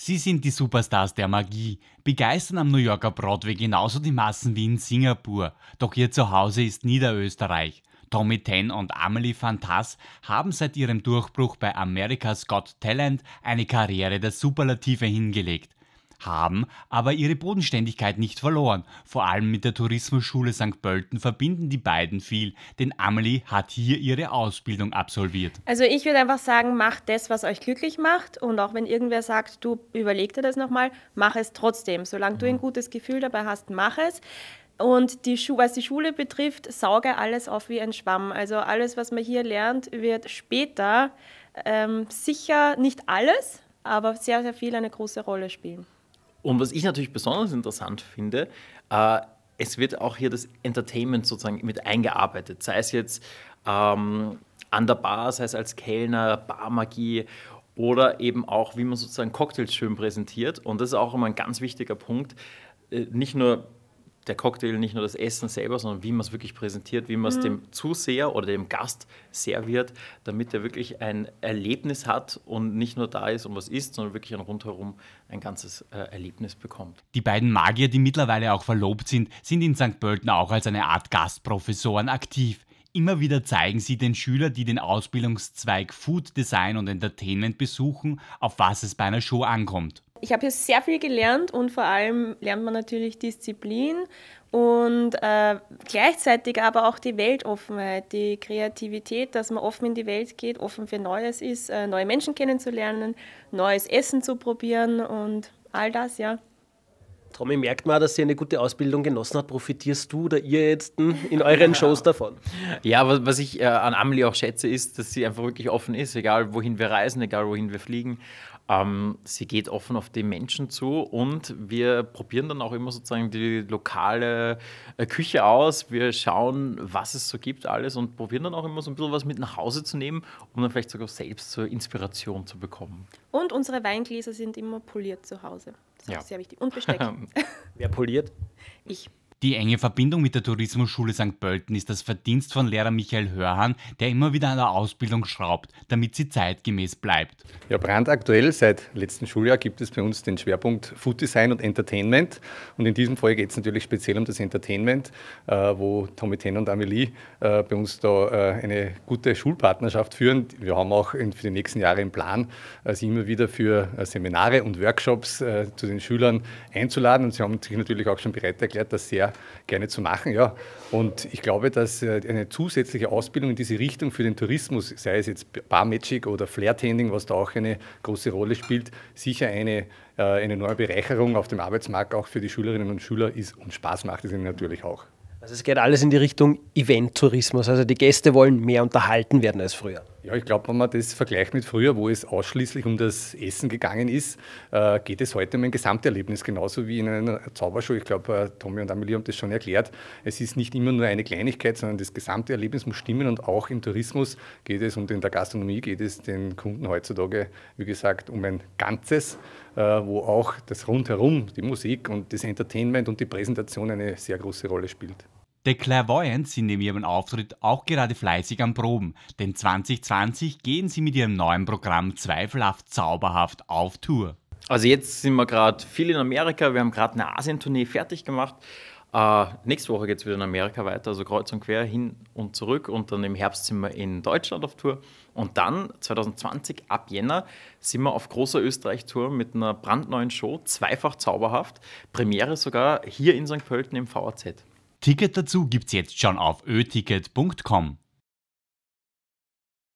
Sie sind die Superstars der Magie, begeistern am New Yorker Broadway genauso die Massen wie in Singapur. Doch ihr Zuhause ist Niederösterreich. Tommy Ten und Amelie Fantas haben seit ihrem Durchbruch bei America's Got Talent eine Karriere der Superlative hingelegt haben aber ihre Bodenständigkeit nicht verloren. Vor allem mit der Tourismusschule St. Pölten verbinden die beiden viel, denn Amelie hat hier ihre Ausbildung absolviert. Also ich würde einfach sagen, macht das, was euch glücklich macht und auch wenn irgendwer sagt, du überleg dir das nochmal, mach es trotzdem. Solange mhm. du ein mhm. gutes Gefühl dabei hast, mach es. Und die was die Schule betrifft, sauge alles auf wie ein Schwamm. Also alles, was man hier lernt, wird später ähm, sicher nicht alles, aber sehr, sehr viel eine große Rolle spielen. Und was ich natürlich besonders interessant finde, äh, es wird auch hier das Entertainment sozusagen mit eingearbeitet, sei es jetzt ähm, an der Bar, sei es als Kellner, Barmagie oder eben auch, wie man sozusagen Cocktails schön präsentiert. Und das ist auch immer ein ganz wichtiger Punkt. Äh, nicht nur der Cocktail nicht nur das Essen selber, sondern wie man es wirklich präsentiert, wie man es mhm. dem Zuseher oder dem Gast serviert, damit er wirklich ein Erlebnis hat und nicht nur da ist und was isst, sondern wirklich ein rundherum ein ganzes äh, Erlebnis bekommt. Die beiden Magier, die mittlerweile auch verlobt sind, sind in St. Pölten auch als eine Art Gastprofessoren aktiv. Immer wieder zeigen sie den Schülern, die den Ausbildungszweig Food Design und Entertainment besuchen, auf was es bei einer Show ankommt. Ich habe hier sehr viel gelernt und vor allem lernt man natürlich Disziplin und äh, gleichzeitig aber auch die Weltoffenheit, die Kreativität, dass man offen in die Welt geht, offen für Neues ist, äh, neue Menschen kennenzulernen, neues Essen zu probieren und all das, ja. Tommy, merkt mal, dass sie eine gute Ausbildung genossen hat. Profitierst du oder ihr jetzt hm, in euren Shows davon? Ja, was, was ich äh, an Amelie auch schätze, ist, dass sie einfach wirklich offen ist, egal wohin wir reisen, egal wohin wir fliegen. Ähm, sie geht offen auf die Menschen zu und wir probieren dann auch immer sozusagen die lokale äh, Küche aus. Wir schauen, was es so gibt, alles und probieren dann auch immer so ein bisschen was mit nach Hause zu nehmen, um dann vielleicht sogar selbst zur Inspiration zu bekommen. Und unsere Weingläser sind immer poliert zu Hause. Das ist ja. habe ich die. Und Besteck. Wer poliert? Ich. Die enge Verbindung mit der Tourismusschule St. Pölten ist das Verdienst von Lehrer Michael Hörhan, der immer wieder an der Ausbildung schraubt, damit sie zeitgemäß bleibt. Ja, brandaktuell seit letztem Schuljahr gibt es bei uns den Schwerpunkt Food Design und Entertainment. Und in diesem Fall geht es natürlich speziell um das Entertainment, äh, wo Tommy Ten und Amelie äh, bei uns da äh, eine gute Schulpartnerschaft führen. Wir haben auch für die nächsten Jahre im Plan, sie immer wieder für Seminare und Workshops zu den Schülern einzuladen. Und sie haben sich natürlich auch schon bereit erklärt, dass sehr gerne zu machen. Ja. Und ich glaube, dass äh, eine zusätzliche Ausbildung in diese Richtung für den Tourismus, sei es jetzt Barmagic oder Flairtending, was da auch eine große Rolle spielt, sicher eine, äh, eine neue Bereicherung auf dem Arbeitsmarkt auch für die Schülerinnen und Schüler ist und Spaß macht es ihnen natürlich auch. Also es geht alles in die Richtung Event-Tourismus. Also die Gäste wollen mehr unterhalten werden als früher. Ja, ich glaube, wenn man das vergleicht mit früher, wo es ausschließlich um das Essen gegangen ist, äh, geht es heute um ein Gesamterlebnis, genauso wie in einer Zaubershow. Ich glaube, äh, Tommy und Amelie haben das schon erklärt. Es ist nicht immer nur eine Kleinigkeit, sondern das gesamte Erlebnis muss stimmen und auch im Tourismus geht es und in der Gastronomie geht es den Kunden heutzutage, wie gesagt, um ein Ganzes, äh, wo auch das Rundherum, die Musik und das Entertainment und die Präsentation eine sehr große Rolle spielt. The Clairvoyants sind neben ihrem Auftritt auch gerade fleißig am Proben, denn 2020 gehen sie mit ihrem neuen Programm zweifelhaft zauberhaft auf Tour. Also jetzt sind wir gerade viel in Amerika, wir haben gerade eine Asientournee fertig gemacht. Äh, nächste Woche geht es wieder in Amerika weiter, also kreuz und quer hin und zurück und dann im Herbst sind wir in Deutschland auf Tour und dann 2020 ab Jänner sind wir auf großer Österreich-Tour mit einer brandneuen Show, zweifach zauberhaft, Premiere sogar hier in St. Pölten im VAZ. Ticket dazu gibt's jetzt schon auf öticket.com.